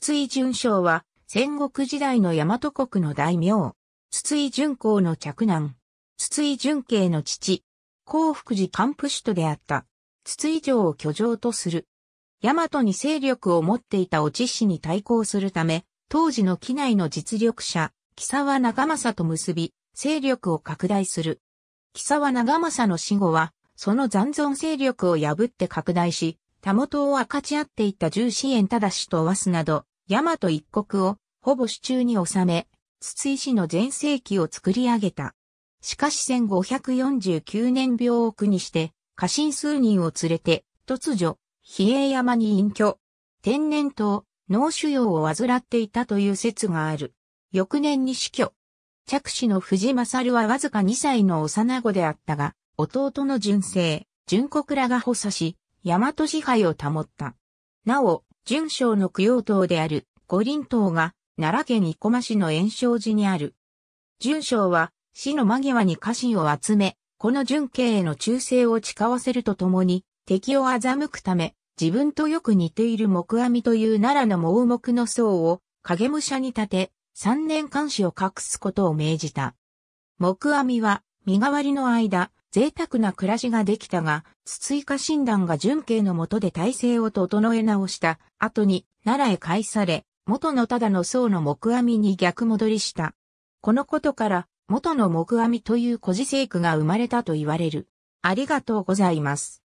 筒井淳将は、戦国時代の大和国の大名。筒井淳公の嫡男。筒井淳慶の父。幸福寺官府首都であった。筒井城を居城とする。大和に勢力を持っていたお知氏に対抗するため、当時の機内の実力者、木沢長政と結び、勢力を拡大する。木沢長政の死後は、その残存勢力を破って拡大し、たもとを分かち合っていた重視園だしと和須など、大和一国をほぼ手中に収め、筒井氏の全盛期を作り上げた。しかし1549年病を苦にして、家臣数人を連れて、突如、比叡山に隠居。天然痘、脳腫瘍を患っていたという説がある。翌年に死去。着手の藤正はわずか2歳の幼子であったが、弟の純正、純国らが補佐し、大和支配を保った。なお、順将の供養塔である五輪塔が奈良県生駒市の炎章寺にある。順将は死の間際に家臣を集め、この順慶への忠誠を誓わせるとともに、敵を欺くため、自分とよく似ている木阿弥という奈良の盲目の僧を影武者に立て、3年監視を隠すことを命じた。木阿弥は身代わりの間、贅沢な暮らしができたが、筒井家診断が純慶のもとで体制を整え直した後に奈良へ返され、元のただの僧の木阿弥に逆戻りした。このことから、元の木阿弥という古事聖句が生まれたと言われる。ありがとうございます。